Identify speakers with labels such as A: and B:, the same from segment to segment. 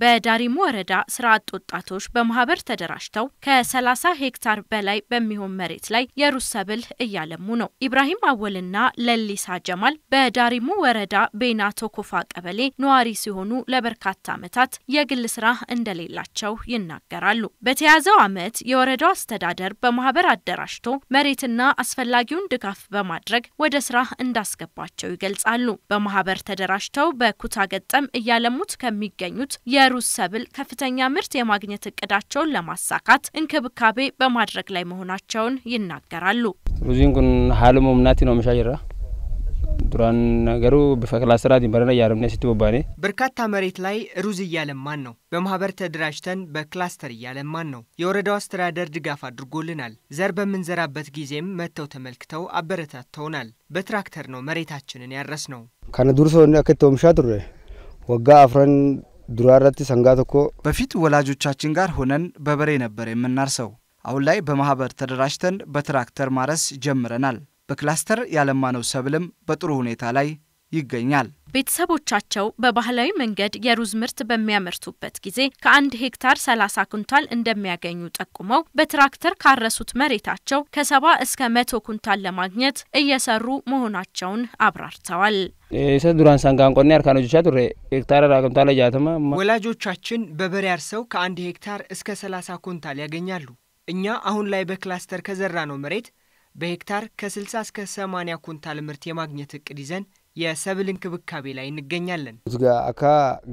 A: በዳሪሞ ወረዳ ስራ አጥ ወጣቶች በማህበር ተደራጅተው ከ30 ሄክታር በላይ በሚሆን መሬት ላይ የሩዝ ሰብል እያለሙ ነው። ኢብራሂም አወልና ለሊሳ ጀማል በዳሪሞ ወረዳ ቤና ቶኮፋ ቀበሌ ነዋሪ ሲሆኑ ለበርካታ ዓመታት የግል ስራ እንደሌላቸው ይናገራሉ። በተያዘው ዓመት የወረዳው አስተዳደር በማህበር አደራጅቶ መሬትና አስፈላጊውን ድጋፍ በማድረግ ወደ ስራ እንዳስገባቸው ይገልጻሉ። በማህበር ተደራጅተው በኩታ ገጠም እያለሙት ከሚገኙት የ በሩዝ ሰብል ከፍተኛ ምርት የማግኘት እቅዳቸውን ለማሳካት እንክብካቤ በማድረግ ላይ መሆናቸውን ይናገራሉ።
B: ሩዚን ኩን ሀልሞ ምናቲ ነው ምሻጅራ ዱራን ነገሩ በፈክላስራት በረነ እያረምነ ሲት ቦባኔ
A: በርካታ መሬት ላይ
C: ሩዝ እያለማን ነው። በማህበር ተደራጅተን በክላስተር እያለማን ነው። የወረዳው አስተዳደር ድጋፍ አድርጎልናል። ዘር በምንዘራበት ጊዜም መጥተው ተመልክተው አበረታተውናል። በትራክተር ነው መሬታችንን ያረስ ነው
D: ከነ ዱርሶ አክት ወምሻ ቱሬ ወጋ አፍረን ዱራረቲ ሰንጋ ተኮ በፊት ወላጆቻችን ጋር ሆነን በበሬ ነበር የምናርሰው። አሁን ላይ በማህበር ተደራጅተን በትራክተር ማረስ ጀምረናል። በክላስተር ያለማነው ሰብልም በጥሩ ሁኔታ ላይ ይገኛል።
A: ቤተሰቦቻቸው በባህላዊ መንገድ የሩዝ ምርት በሚያመርቱበት ጊዜ ከአንድ ሄክታር 30 ኩንታል እንደሚያገኙ ጠቁመው በትራክተር ካረሱት መሬታቸው ከሰባ እስከ መቶ ኩንታል ለማግኘት እየሰሩ መሆናቸውን አብራርተዋል።
B: ሰ ዱራን ቱሬ ሄክታር
C: ወላጆቻችን በበሬ አርሰው ከአንድ ሄክታር እስከ 30 ኩንታል ያገኛሉ። እኛ አሁን ላይ በክላስተር ከዘራ ነው መሬት በሄክታር ከ60 እስከ 80 ኩንታል ምርት የማግኘት እቅድ ይዘን የሰብል እንክብካቤ ላይ እንገኛለን።
D: አካ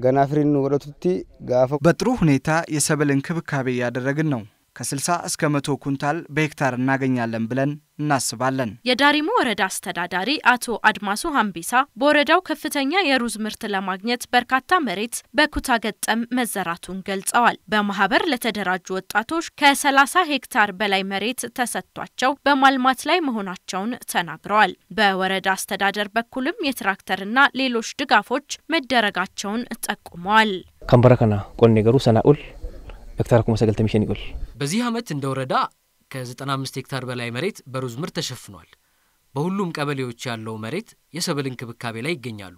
D: ገና ፍሪን ወደቱቲ ጋፈ በጥሩ ሁኔታ የሰብል እንክብካቤ እያደረግን ነው። ከ60 እስከ 100 ኩንታል በሄክታር እናገኛለን ብለን እናስባለን።
A: የዳሪሞ ወረዳ አስተዳዳሪ አቶ አድማሱ ሀምቢሳ በወረዳው ከፍተኛ የሩዝ ምርት ለማግኘት በርካታ መሬት በኩታ ገጠም መዘራቱን ገልጸዋል። በማህበር ለተደራጁ ወጣቶች ከ30 ሄክታር በላይ መሬት ተሰጥቷቸው በማልማት ላይ መሆናቸውን ተናግረዋል። በወረዳ አስተዳደር በኩልም የትራክተርና ሌሎች ድጋፎች መደረጋቸውን ጠቁመዋል።
B: ከንበረከና ቆን ነገሩ ሰናኡል ሄክታር ኩሞ ሰገልተ ሚሊዮን
D: በዚህ ዓመት እንደ ወረዳ
C: ከ95 ሄክታር በላይ መሬት በሩዝ ምርት ተሸፍኗል። በሁሉም ቀበሌዎች ያለው መሬት የሰብል እንክብካቤ ላይ ይገኛሉ።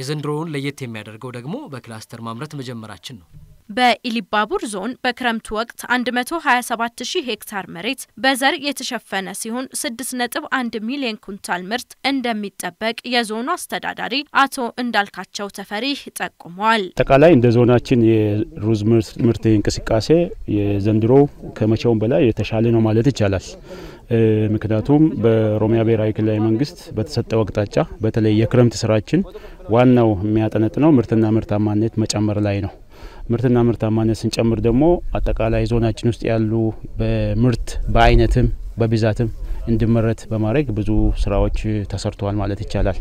C: የዘንድሮውን ለየት የሚያደርገው ደግሞ በክላስተር ማምረት መጀመራችን ነው።
A: በኢሊባቡር ዞን በክረምቱ ወቅት 127000 ሄክታር መሬት በዘር የተሸፈነ ሲሆን 6.1 ሚሊዮን ኩንታል ምርት እንደሚጠበቅ የዞኑ አስተዳዳሪ አቶ እንዳልካቸው ተፈሪ ጠቁመዋል።
B: አጠቃላይ እንደ ዞናችን የሩዝ ምርት እንቅስቃሴ የዘንድሮ ከመቼውም በላይ የተሻለ ነው ማለት ይቻላል። ምክንያቱም በኦሮሚያ ብሔራዊ ክልላዊ መንግስት በተሰጠው አቅጣጫ በተለይ የክረምት ስራችን ዋናው የሚያጠነጥነው ምርትና ምርታማነት መጨመር ላይ ነው። ምርትና ምርታማነት ስንጨምር ደግሞ አጠቃላይ ዞናችን ውስጥ ያሉ በምርት በአይነትም በብዛትም እንዲመረት በማድረግ ብዙ ስራዎች ተሰርተዋል ማለት ይቻላል።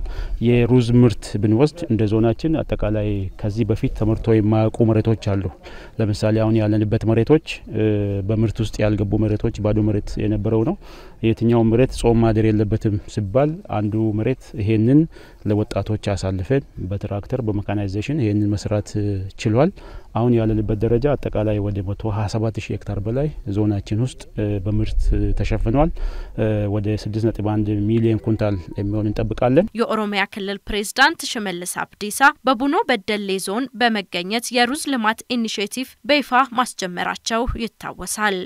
B: የሩዝ ምርት ብንወስድ እንደ ዞናችን አጠቃላይ ከዚህ በፊት ተመርቶ የማያውቁ መሬቶች አሉ። ለምሳሌ አሁን ያለንበት መሬቶች በምርት ውስጥ ያልገቡ መሬቶች ባዶ መሬት የነበረው ነው። የትኛው መሬት ጾም ማደር የለበትም ሲባል አንዱ መሬት ይሄንን ለወጣቶች አሳልፈን በትራክተር በመካናይዜሽን ይሄንን መስራት ችሏል። አሁን ያለንበት ደረጃ አጠቃላይ ወደ 127 ሺህ ሄክታር በላይ ዞናችን ውስጥ በምርት ተሸፍኗል። ወደ 6.1 ሚሊዮን ኩንታል የሚሆን እንጠብቃለን።
A: የኦሮሚያ ክልል ፕሬዝዳንት ሽመልስ አብዲሳ በቡኖ በደሌ ዞን በመገኘት የሩዝ ልማት ኢኒሽቲቭ በይፋ ማስጀመራቸው ይታወሳል።